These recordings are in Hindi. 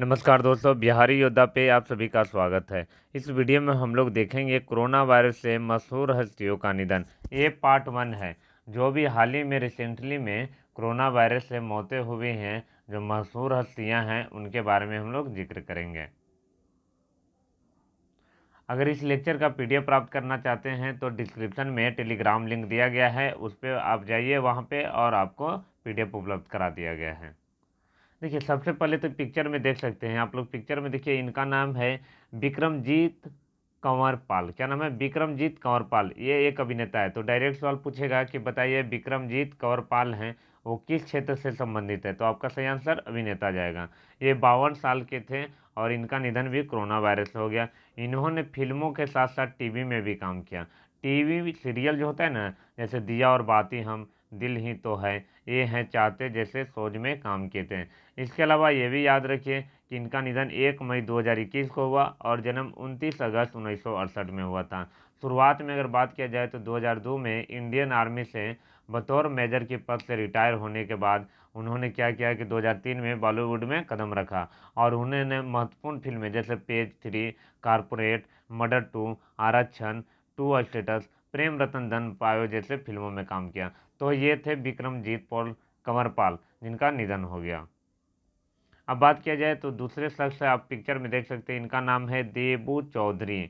नमस्कार दोस्तों बिहारी योद्धा पे आप सभी का स्वागत है इस वीडियो में हम लोग देखेंगे कोरोना वायरस से मशहूर हस्तियों का निधन ये पार्ट वन है जो भी हाल ही में रिसेंटली में कोरोना वायरस से मौतें हुई हैं जो मशहूर हस्तियां हैं उनके बारे में हम लोग जिक्र करेंगे अगर इस लेक्चर का पी प्राप्त करना चाहते हैं तो डिस्क्रिप्शन में टेलीग्राम लिंक दिया गया है उस पर आप जाइए वहाँ पर और आपको पी उपलब्ध करा दिया गया है देखिए सबसे पहले तो पिक्चर में देख सकते हैं आप लोग पिक्चर में देखिए इनका नाम है विक्रमजीत कंवर पाल क्या नाम है विक्रमजीत कंवर पाल ये एक अभिनेता है तो डायरेक्ट सवाल पूछेगा कि बताइए विक्रमजीत कंवर पाल हैं वो किस क्षेत्र से संबंधित है तो आपका सही आंसर अभिनेता जाएगा ये बावन साल के थे और इनका निधन भी कोरोना वायरस हो गया इन्होंने फिल्मों के साथ साथ टीवी में भी काम किया टीवी सीरियल जो होता है ना जैसे दिया और बाती हम दिल ही तो है ये हैं चाहते जैसे सोच में काम किए थे इसके अलावा ये भी याद रखिए कि इनका निधन 1 मई 2021 को हुआ और जन्म 29 अगस्त उन्नीस में हुआ था शुरुआत में अगर बात किया जाए तो 2002 में इंडियन आर्मी से बतौर मेजर के पद से रिटायर होने के बाद उन्होंने क्या किया कि 2003 में बॉलीवुड में कदम रखा और उन्होंने महत्वपूर्ण फिल्में जैसे page three corporate murder two Aarakshan two states Prem Ratan Dhan Payo जैसे फिल्मों में काम किया तो ये थे विक्रमजीत पॉल कंवरपाल जिनका निधन हो गया अब बात किया जाए तो दूसरे शख्स आप पिक्चर में देख सकते हैं इनका नाम है देबू चौधरी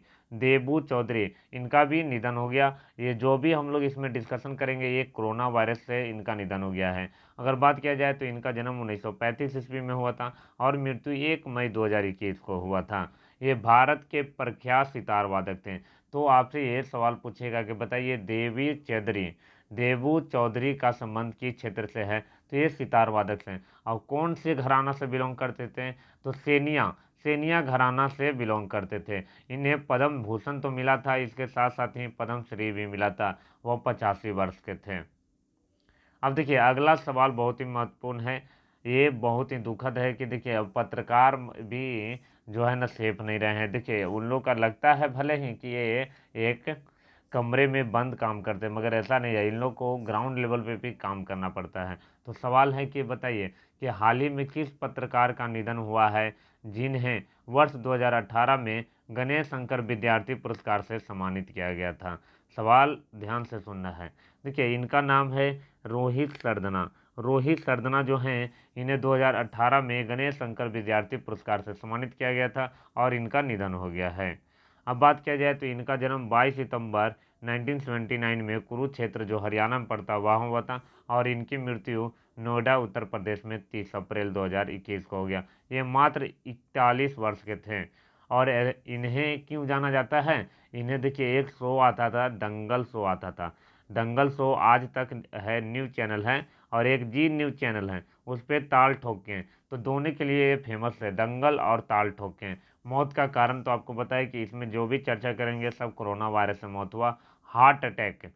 देबू चौधरी इनका भी निधन हो गया ये जो भी हम लोग इसमें डिस्कशन करेंगे ये कोरोना वायरस से इनका निधन हो गया है अगर बात किया जाए तो इनका जन्म 1935 ईस्वी में हुआ था और मृत्यु एक मई 2021 को हुआ था ये भारत के प्रख्यात सितार वादक थे तो आपसे ये सवाल पूछेगा कि बताइए देवी चौधरी देवू चौधरी का संबंध किस क्षेत्र से है तो ये सितार वादक थे और कौन से घराना से बिलोंग करते थे तो सेनिया सेनिया घराना से बिलोंग करते थे इन्हें पद्म भूषण तो मिला था इसके साथ साथ ही पद्म श्री भी मिला था वो पचासी वर्ष के थे अब देखिए अगला सवाल बहुत ही महत्वपूर्ण है ये बहुत ही दुखद है कि देखिए पत्रकार भी जो है ना सेफ नहीं रहे हैं देखिए उन लोग का लगता है भले ही कि ये एक कमरे में बंद काम करते हैं मगर ऐसा नहीं है इन लोग को ग्राउंड लेवल पे भी काम करना पड़ता है तो सवाल है कि बताइए कि हाल ही में किस पत्रकार का निधन हुआ है जिन्हें वर्ष 2018 में गणेश शंकर विद्यार्थी पुरस्कार से सम्मानित किया गया था सवाल ध्यान से सुनना है देखिए इनका नाम है रोहित सरदना रोहित सरदना जो हैं इन्हें 2018 में गणेश शंकर विद्यार्थी पुरस्कार से सम्मानित किया गया था और इनका निधन हो गया है अब बात किया जाए तो इनका जन्म 22 सितंबर 1979 में कुरुक्षेत्र जो हरियाणा में पड़ता वहाँ हुआ था और इनकी मृत्यु नोएडा उत्तर प्रदेश में 30 अप्रैल 2021 को हो गया ये मात्र इकतालीस वर्ष के थे और इन्हें क्यों जाना जाता है इन्हें देखिए एक शो आता था दंगल शो आता था दंगल शो आज तक है न्यूज़ चैनल है और एक जी न्यूज़ चैनल है उस पर ताल ठोकें तो दोनों के लिए ये फेमस है दंगल और ताल ठोकें मौत का कारण तो आपको पता है कि इसमें जो भी चर्चा करेंगे सब कोरोना वायरस से मौत हुआ हार्ट अटैक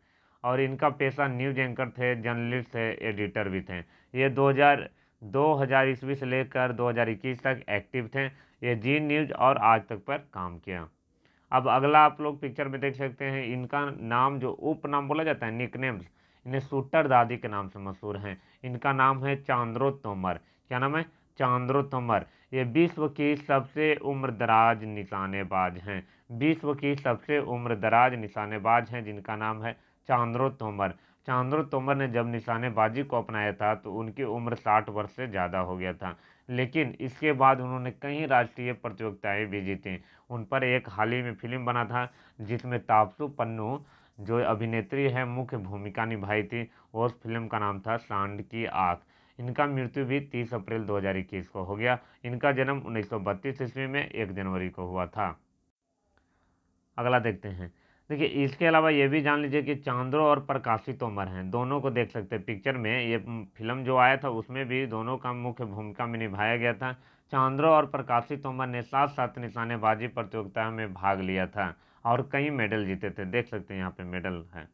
और इनका पेशा न्यूज एंकर थे जर्नलिस्ट थे एडिटर भी थे ये 2000 हज़ार ईस्वी से लेकर 2021 तक एक्टिव थे ये जी न्यूज और आज तक पर काम किया अब अगला आप लोग पिक्चर में देख सकते हैं इनका नाम जो उपनाम बोला जाता है निकनेम्स इन्हें सूटर दादी के नाम से मशहूर हैं इनका नाम है चांद्रो तोमर क्या नाम है चांद्रो तोमर ये विश्व की सबसे उम्रदराज निशानेबाज हैं विश्व की सबसे उम्रदराज निशानेबाज हैं जिनका नाम है चांद्रो तोमर चांद्रो तोमर ने जब निशानेबाजी को अपनाया था तो उनकी उम्र साठ वर्ष से ज़्यादा हो गया था लेकिन इसके बाद उन्होंने कई राष्ट्रीय प्रतियोगिताएं भी जीती उन पर एक हाल ही में फिल्म बना था जिसमें तापसू पन्नू जो अभिनेत्री है मुख्य भूमिका निभाई थी उस फिल्म का नाम था सांड की आँख इनका मृत्यु भी 30 अप्रैल 2021 को हो गया इनका जन्म 1932 ईस्वी में 1 जनवरी को हुआ था अगला देखते हैं देखिए इसके अलावा ये भी जान लीजिए कि चांद्रो और प्रकाशी तोमर हैं दोनों को देख सकते हैं पिक्चर में ये फिल्म जो आया था उसमें भी दोनों का मुख्य भूमिका में निभाया गया था चांद्रो और प्रकाशी तोमर ने साथ साथ निशानेबाजी प्रतियोगिता में भाग लिया था और कई मेडल जीते थे देख सकते हैं यहाँ पे मेडल है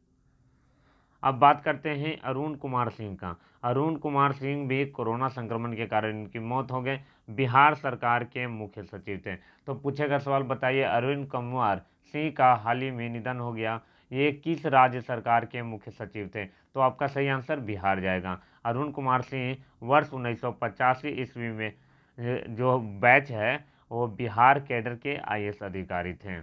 अब बात करते हैं अरुण कुमार सिंह का अरुण कुमार सिंह भी कोरोना संक्रमण के कारण इनकी मौत हो गए बिहार सरकार के मुख्य सचिव थे तो पूछेगा सवाल बताइए अरुण कुमार सिंह का हाल ही में निधन हो गया ये किस राज्य सरकार के मुख्य सचिव थे तो आपका सही आंसर बिहार जाएगा अरुण कुमार सिंह वर्ष उन्नीस ईस्वी में जो बैच है वो बिहार कैडर के आईएएस अधिकारी थे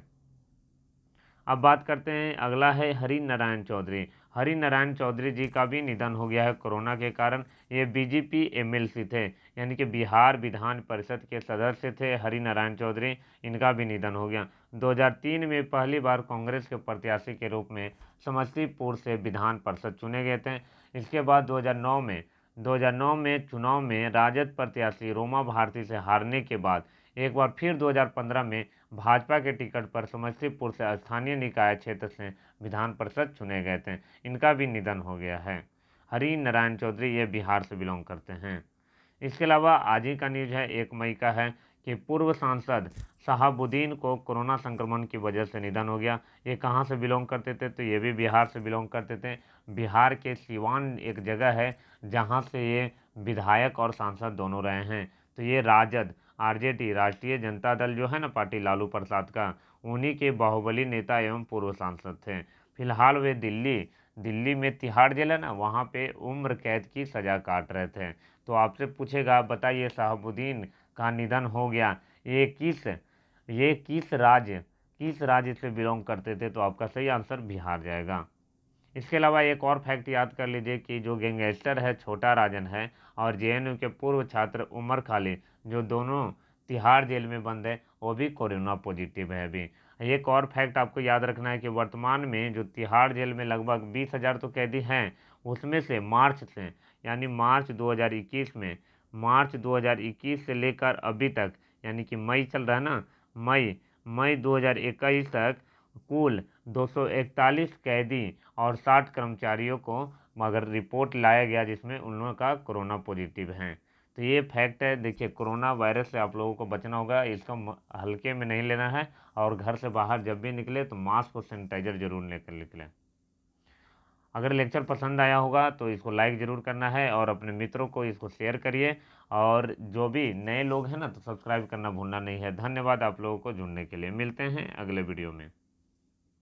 अब बात करते हैं अगला है हरि नारायण चौधरी हरि नारायण चौधरी जी का भी निधन हो गया है कोरोना के कारण ये बीजेपी एमएलसी थे यानी कि बिहार विधान परिषद के सदस्य थे हरि नारायण चौधरी इनका भी निधन हो गया 2003 में पहली बार कांग्रेस के प्रत्याशी के रूप में समस्तीपुर से विधान परिषद चुने गए थे इसके बाद 2009 में 2009 में चुनाव में राजद प्रत्याशी रोमा भारती से हारने के बाद एक बार फिर 2015 में भाजपा के टिकट पर समस्तीपुर से स्थानीय निकाय क्षेत्र से विधान परिषद चुने गए थे इनका भी निधन हो गया है हरी नारायण चौधरी ये बिहार से बिलोंग करते हैं इसके अलावा आज ही का न्यूज है एक मई का है कि पूर्व सांसद शहाबुद्दीन को कोरोना संक्रमण की वजह से निधन हो गया ये कहाँ से बिलोंग करते थे तो ये भी बिहार से बिलोंग करते थे बिहार के सिवान एक जगह है जहाँ से ये विधायक और सांसद दोनों रहे हैं तो ये राजद आरजेडी राष्ट्रीय जनता दल जो है ना पार्टी लालू प्रसाद का उन्हीं के बाहुबली नेता एवं पूर्व सांसद थे फिलहाल वे दिल्ली दिल्ली में तिहाड़ जेल है ना वहाँ पे उम्र कैद की सज़ा काट रहे थे तो आपसे पूछेगा बताइए शहाबुद्दीन का निधन हो गया ये किस ये किस राज्य किस राज्य से बिलोंग करते थे तो आपका सही आंसर बिहार जाएगा इसके अलावा एक और फैक्ट याद कर लीजिए कि जो गैंगस्टर है छोटा राजन है और जे के पूर्व छात्र उमर खाली जो दोनों तिहाड़ जेल में बंद है वो भी कोरोना पॉजिटिव है अभी एक और फैक्ट आपको याद रखना है कि वर्तमान में जो तिहाड़ जेल में लगभग बीस हज़ार तो कैदी हैं उसमें से मार्च से यानी मार्च 2021 में मार्च 2021 से लेकर अभी तक यानी कि मई चल रहा है ना मई मई 2021 तक कुल 241 कैदी और 60 कर्मचारियों को मगर रिपोर्ट लाया गया जिसमें उन लोगों का कोरोना पॉजिटिव हैं तो ये फैक्ट है देखिए कोरोना वायरस से आप लोगों को बचना होगा इसको हल्के में नहीं लेना है और घर से बाहर जब भी निकले तो मास्क और सैनिटाइजर जरूर लेकर निकलें अगर लेक्चर पसंद आया होगा तो इसको लाइक ज़रूर करना है और अपने मित्रों को इसको शेयर करिए और जो भी नए लोग हैं ना तो सब्सक्राइब करना भूलना नहीं है धन्यवाद आप लोगों को जुड़ने के लिए मिलते हैं अगले वीडियो में